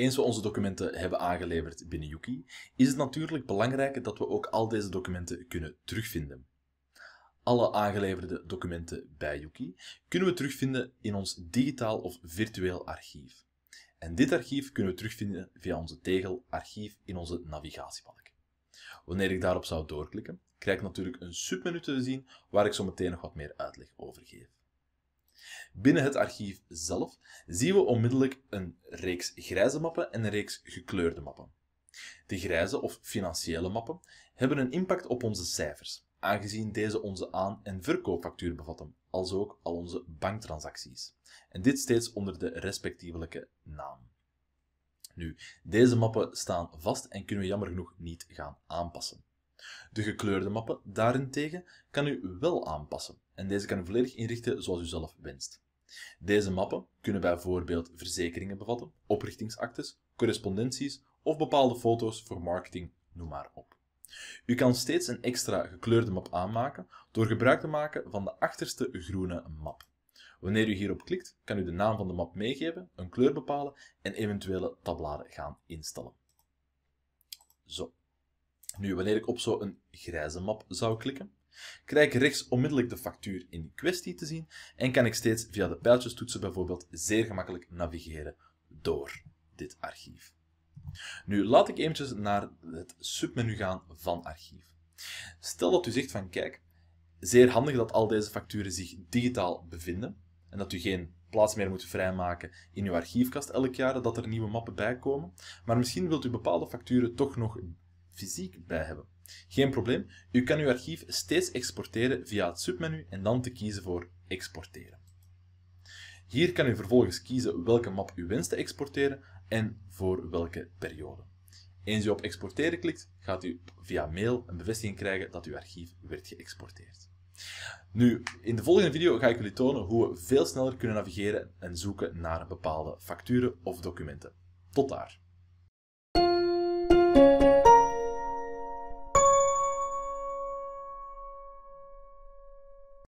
eens we onze documenten hebben aangeleverd binnen Yuki, is het natuurlijk belangrijk dat we ook al deze documenten kunnen terugvinden. Alle aangeleverde documenten bij Yuki kunnen we terugvinden in ons digitaal of virtueel archief. En dit archief kunnen we terugvinden via onze tegel archief in onze navigatiebalk. Wanneer ik daarop zou doorklikken, krijg ik natuurlijk een submenu te zien waar ik zo meteen nog wat meer uitleg over geef. Binnen het archief zelf zien we onmiddellijk een reeks grijze mappen en een reeks gekleurde mappen. De grijze of financiële mappen hebben een impact op onze cijfers, aangezien deze onze aan- en verkoopfactuur bevatten, als ook al onze banktransacties. En dit steeds onder de respectievelijke naam. Nu, deze mappen staan vast en kunnen we jammer genoeg niet gaan aanpassen. De gekleurde mappen daarentegen kan u wel aanpassen en deze kan u volledig inrichten zoals u zelf wenst. Deze mappen kunnen bijvoorbeeld verzekeringen bevatten, oprichtingsactes, correspondenties of bepaalde foto's voor marketing, noem maar op. U kan steeds een extra gekleurde map aanmaken door gebruik te maken van de achterste groene map. Wanneer u hierop klikt, kan u de naam van de map meegeven, een kleur bepalen en eventuele tabbladen gaan instellen. Zo. Nu, wanneer ik op zo'n grijze map zou klikken, Krijg ik rechts onmiddellijk de factuur in kwestie te zien en kan ik steeds via de pijltjes toetsen bijvoorbeeld zeer gemakkelijk navigeren door dit archief. Nu laat ik eventjes naar het submenu gaan van archief. Stel dat u zegt van kijk, zeer handig dat al deze facturen zich digitaal bevinden en dat u geen plaats meer moet vrijmaken in uw archiefkast elk jaar dat er nieuwe mappen bij komen, maar misschien wilt u bepaalde facturen toch nog fysiek bij hebben. Geen probleem, u kan uw archief steeds exporteren via het submenu en dan te kiezen voor exporteren. Hier kan u vervolgens kiezen welke map u wenst te exporteren en voor welke periode. Eens u op exporteren klikt, gaat u via mail een bevestiging krijgen dat uw archief werd geëxporteerd. Nu, in de volgende video ga ik jullie tonen hoe we veel sneller kunnen navigeren en zoeken naar bepaalde facturen of documenten. Tot daar!